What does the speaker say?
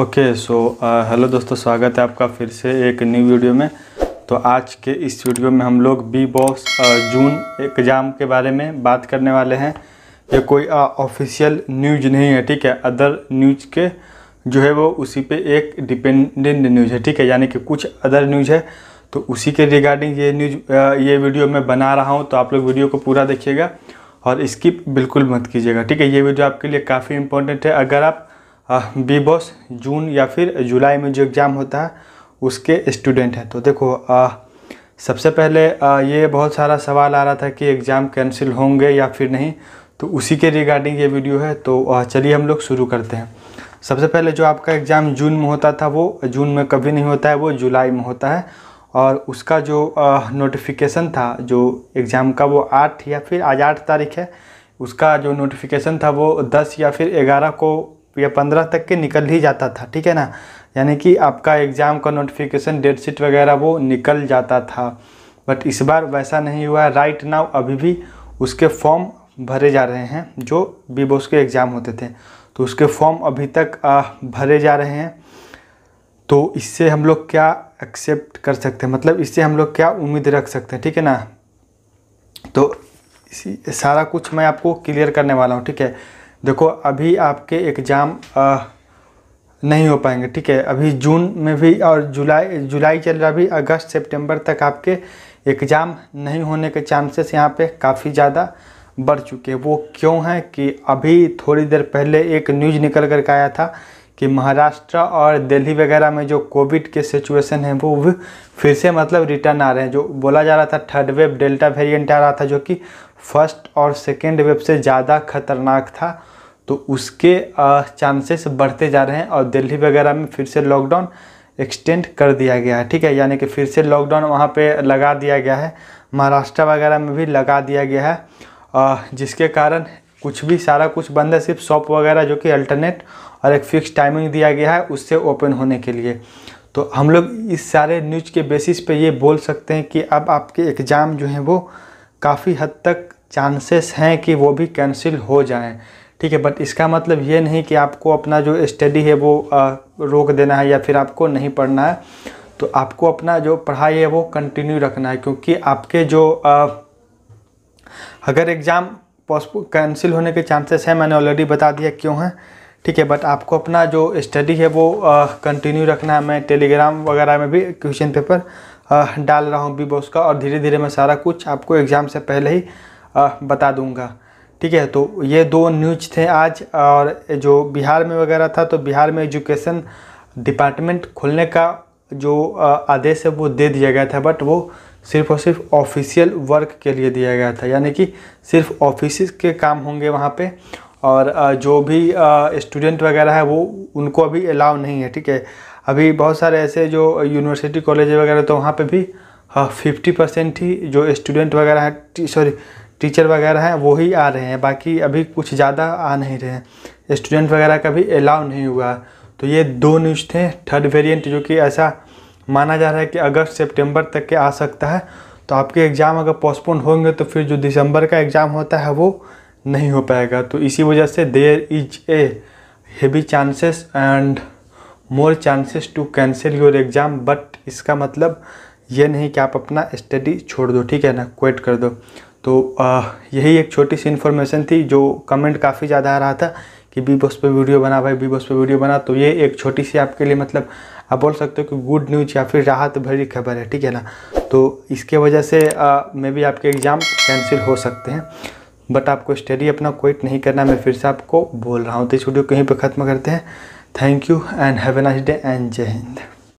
okay so hello दोस्तों स्वागत है आपका फिर से एक न्यू वीडियो में तो आज के इस वीडियो में हम लोग बी बॉस जून एग्ज़ाम के बारे में बात करने वाले हैं ये कोई ऑफिशियल uh, न्यूज नहीं है ठीक है अदर न्यूज के जो है वो उसी पे एक डिपेंडेंट न्यूज़ है ठीक है यानी कि कुछ अदर न्यूज़ है तो उसी के रिगार्डिंग ये न्यूज uh, ये वीडियो मैं बना रहा हूँ तो आप लोग वीडियो को पूरा देखिएगा और स्किप बिल्कुल मत कीजिएगा ठीक है ये वीडियो आपके लिए काफ़ी इंपॉर्टेंट है अगर आप हाँ, बी बॉस जून या फिर जुलाई में जो एग्ज़ाम होता है उसके स्टूडेंट हैं तो देखो आ, सबसे पहले आ, ये बहुत सारा सवाल आ रहा था कि एग्ज़ाम कैंसिल होंगे या फिर नहीं तो उसी के रिगार्डिंग ये वीडियो है तो चलिए हम लोग शुरू करते हैं सबसे पहले जो आपका एग्ज़ाम जून में होता था वो जून में कभी नहीं होता है वो जुलाई में होता है और उसका जो नोटिफिकेशन था जो एग्ज़ाम का वो आठ या फिर आज आठ तारीख है उसका जो नोटिफिकेशन था वो दस या फिर ग्यारह को या पंद्रह तक के निकल ही जाता था ठीक है ना यानी कि आपका एग्ज़ाम का नोटिफिकेशन डेट शीट वगैरह वो निकल जाता था बट इस बार वैसा नहीं हुआ राइट नाउ अभी भी उसके फॉर्म भरे जा रहे हैं जो बी के एग्ज़ाम होते थे तो उसके फॉर्म अभी तक भरे जा रहे हैं तो इससे हम लोग क्या एक्सेप्ट कर सकते हैं मतलब इससे हम लोग क्या उम्मीद रख सकते हैं ठीक है ना तो इसी सारा कुछ मैं आपको क्लियर करने वाला हूँ ठीक है देखो अभी आपके एग्ज़ाम नहीं हो पाएंगे ठीक है अभी जून में भी और जुलाई जुलाई चल रहा भी अगस्त सितंबर तक आपके एग्ज़ाम नहीं होने के चांसेस यहाँ पे काफ़ी ज़्यादा बढ़ चुके हैं वो क्यों हैं कि अभी थोड़ी देर पहले एक न्यूज़ निकल कर आया था कि महाराष्ट्र और दिल्ली वगैरह में जो कोविड के सिचुएशन है वो फिर से मतलब रिटर्न आ रहे हैं जो बोला जा रहा था थर्ड वेव डेल्टा वेरिएंट आ रहा था जो कि फर्स्ट और सेकेंड वेव से ज़्यादा खतरनाक था तो उसके चांसेस बढ़ते जा रहे हैं और दिल्ली वगैरह में फिर से लॉकडाउन एक्सटेंड कर दिया गया है ठीक है यानी कि फिर से लॉकडाउन वहाँ पे लगा दिया गया है महाराष्ट्र वगैरह में भी लगा दिया गया है जिसके कारण कुछ भी सारा कुछ बंद है सिर्फ शॉप वगैरह जो कि अल्टरनेट और एक फिक्स टाइमिंग दिया गया है उससे ओपन होने के लिए तो हम लोग इस सारे न्यूज के बेसिस पे ये बोल सकते हैं कि अब आपके एग्ज़ाम जो हैं वो काफ़ी हद तक चांसेस हैं कि वो भी कैंसिल हो जाएं ठीक है बट इसका मतलब ये नहीं कि आपको अपना जो स्टडी है वो रोक देना है या फिर आपको नहीं पढ़ना है तो आपको अपना जो पढ़ाई है वो कंटिन्यू रखना है क्योंकि आपके जो आ, अगर एग्ज़ाम पॉसिबल कैंसिल होने के चांसेस हैं मैंने ऑलरेडी बता दिया क्यों है ठीक है बट आपको अपना जो स्टडी है वो कंटिन्यू रखना है मैं टेलीग्राम वगैरह में भी क्वेश्चन पेपर आ, डाल रहा हूँ बी बॉस का और धीरे धीरे मैं सारा कुछ आपको एग्ज़ाम से पहले ही आ, बता दूँगा ठीक है तो ये दो न्यूज थे आज और जो बिहार में वगैरह था तो बिहार में एजुकेशन डिपार्टमेंट खोलने का जो आदेश है वो दे दिया गया था बट वो सिर्फ और सिर्फ ऑफिशियल वर्क के लिए दिया गया था यानी कि सिर्फ ऑफिस के काम होंगे वहाँ पे और जो भी स्टूडेंट वगैरह है वो उनको अभी अलाउ नहीं है ठीक है अभी बहुत सारे ऐसे जो यूनिवर्सिटी कॉलेज वगैरह तो वहाँ पे भी फिफ्टी परसेंट ही जो स्टूडेंट वगैरह हैं सॉरी टीचर वगैरह हैं वो ही आ रहे हैं बाकी अभी कुछ ज़्यादा आ नहीं रहे हैं स्टूडेंट वगैरह का भी अलाउ नहीं हुआ तो ये दो न्यूज़ थे थर्ड वेरियंट जो कि ऐसा माना जा रहा है कि अगस्त सेप्टेम्बर तक के आ सकता है तो आपके एग्ज़ाम अगर पोस्टपोन होंगे तो फिर जो दिसंबर का एग्ज़ाम होता है वो नहीं हो पाएगा तो इसी वजह से there is a heavy chances and more chances to cancel your exam but इसका मतलब ये नहीं कि आप अपना स्टडी छोड़ दो ठीक है ना क्वेट कर दो तो आ, यही एक छोटी सी इन्फॉर्मेशन थी जो कमेंट काफ़ी ज़्यादा आ रहा था कि बी बॉस पर वीडियो बना भाई बी बॉस पर वीडियो बना तो ये एक छोटी सी आपके लिए मतलब आप बोल सकते हो कि गुड न्यूज या फिर राहत भरी खबर है ठीक है ना तो इसके वजह से मे भी आपके एग्ज़ाम कैंसिल हो सकते हैं बट आपको स्टडी अपना क्विट नहीं करना मैं फिर से आपको बोल रहा हूँ तो इस वीडियो कहीं पर ख़त्म करते हैं thank you and have a nice day and जय हिंद